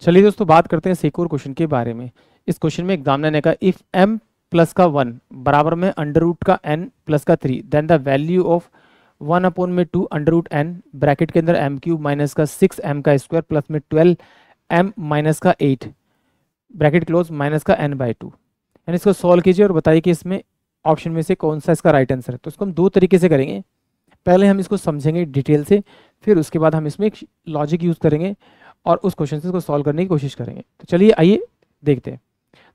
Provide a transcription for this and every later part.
चलिए दोस्तों बात करते हैं सिक्योर क्वेश्चन के बारे में इस क्वेश्चन में एग्जाम ने कहा इफ एम प्लस का वन बराबर में अंडर रूट का एन प्लस का three then the value of one upon में two under root N bracket के अंदर एम क्यूब माइनस का सिक्स एम का स्क्वायर प्लस में ट्वेल्व एम माइनस का एट ब्रैकेट क्लोज माइनस का एन बाई टू यानी इसको सॉल्व कीजिए और बताइए कि इसमें ऑप्शन में से कौन सा इसका राइट आंसर है तो इसको हम दो तरीके से करेंगे पहले हम इसको समझेंगे डिटेल से फिर उसके बाद हम इसमें एक लॉजिक यूज़ करेंगे और उस क्वेश्चन से इसको सॉल्व करने की कोशिश करेंगे तो चलिए आइए देखते हैं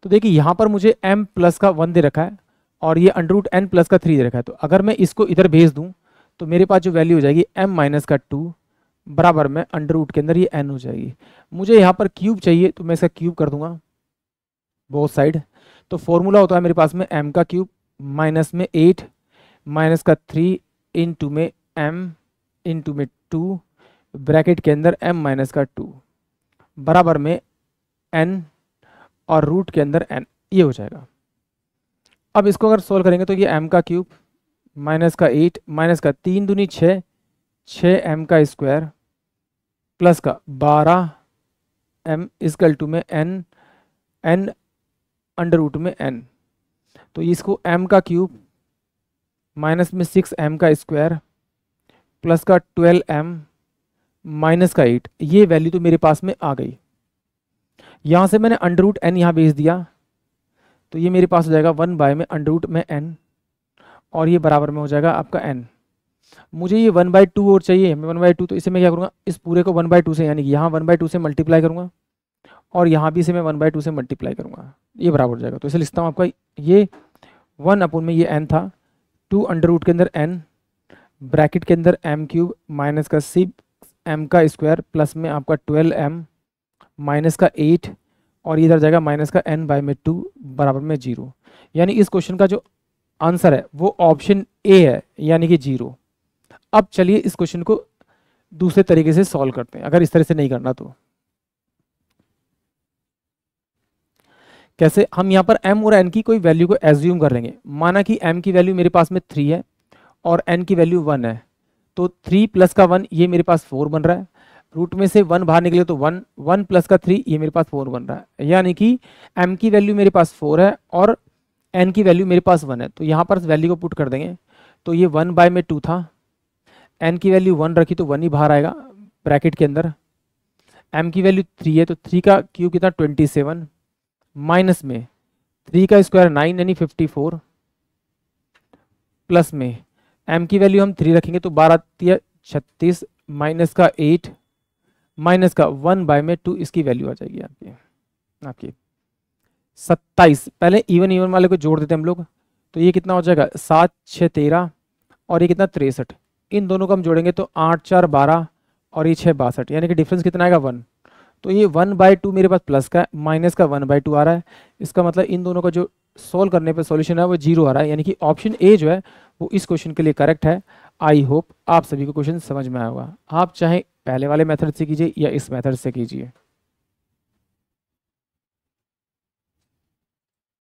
तो देखिए यहाँ पर मुझे एम प्लस का वन दे रखा है और ये अंडर रूट एन प्लस का थ्री दे रखा है तो अगर मैं इसको इधर भेज दूँ तो मेरे पास जो वैल्यू हो जाएगी एम माइनस का टू बराबर में अंडर रूट के अंदर ये एन हो जाएगी मुझे यहाँ पर क्यूब चाहिए तो मैं इसका क्यूब कर दूंगा बहुत साइड तो फॉर्मूला होता है मेरे पास में एम का क्यूब माइनस में एट माइनस का थ्री इन टू में एम इन टू में टू ब्रैकेट के अंदर एम माइनस का टू बराबर में एन और रूट के अंदर एन ये हो जाएगा अब इसको अगर सोल्व करेंगे तो ये एम का क्यूब माइनस का एट माइनस का तीन दूनी छः छः एम का स्क्वायर प्लस का बारह एम इसकल टू में एन एन अंडर रूट में एन तो इसको एम का क्यूब माइनस में सिक्स एम का स्क्वायर प्लस का ट्वेल्व एम माइनस का एट ये वैल्यू तो मेरे पास में आ गई यहाँ से मैंने अंडर रूट एन यहाँ भेज दिया तो ये मेरे पास हो जाएगा वन बाय में अंडर रूट में एन और ये बराबर में हो जाएगा आपका एन मुझे ये वन बाई टू और चाहिए मैं वन बाई टू तो इसे मैं क्या करूँगा इस पूरे को वन बाई टू से यानी कि यहाँ वन बाई टू से मल्टीप्लाई करूँगा और यहाँ भी इसे मैं वन बाई टू से मल्टीप्लाई करूँगा ये बराबर हो जाएगा तो इसे लिखता हूँ आपका ये वन अपन में ये एन था टू अंडर रूट के अंदर एन ब्रैकेट के अंदर एम क्यूब माइनस का सी एम का स्क्वायर प्लस में आपका ट्वेल्व एम माइनस का एट और इधर जाएगा माइनस का एन बाई में टू बराबर में जीरो यानी इस क्वेश्चन का जो आंसर है वो ऑप्शन ए है यानी कि जीरो अब चलिए इस क्वेश्चन को दूसरे तरीके से सॉल्व करते हैं अगर इस तरह से नहीं करना तो कैसे हम यहाँ पर m और n की कोई वैल्यू को एज्यूम कर लेंगे माना कि m की वैल्यू मेरे पास में थ्री है और n की वैल्यू वन है तो थ्री प्लस का वन ये मेरे पास फोर बन रहा है रूट में से वन बाहर निकले तो वन वन प्लस का थ्री ये मेरे पास फोर बन रहा है यानी कि एम की वैल्यू मेरे पास फोर है और एन की वैल्यू मेरे पास वन है तो यहाँ पर वैल्यू को पुट कर देंगे तो ये वन बाय में टू था एन की वैल्यू वन रखी तो वन ही बाहर आएगा ब्रैकेट के अंदर एम की वैल्यू थ्री है तो थ्री का क्यू कितना ट्वेंटी सेवन माइनस में थ्री का स्क्वायर नाइन यानी फिफ्टी फोर प्लस में एम की वैल्यू हम थ्री रखेंगे तो बारह छत्तीस माइनस का एट माइनस का वन बाय में टू इसकी वैल्यू आ जाएगी आपकी आपकी सत्ताईस पहले इवन इवन वाले को जोड़ देते हैं हम लोग तो ये कितना हो जाएगा सात छः तेरह और ये कितना तिरसठ इन दोनों को हम जोड़ेंगे तो आठ चार बारह और ये छः बासठ यानी कि डिफरेंस कितना आएगा वन तो ये वन बाय टू मेरे पास प्लस का है माइनस का वन बाय टू आ रहा है इसका मतलब इन दोनों का जो सोल्व करने पर सॉल्यूशन है वो जीरो आ रहा है यानी कि ऑप्शन ए जो है वो इस क्वेश्चन के लिए करेक्ट है आई होप आप सभी को क्वेश्चन समझ में आया होगा आप चाहे पहले वाले मेथड से कीजिए या इस मेथड से कीजिए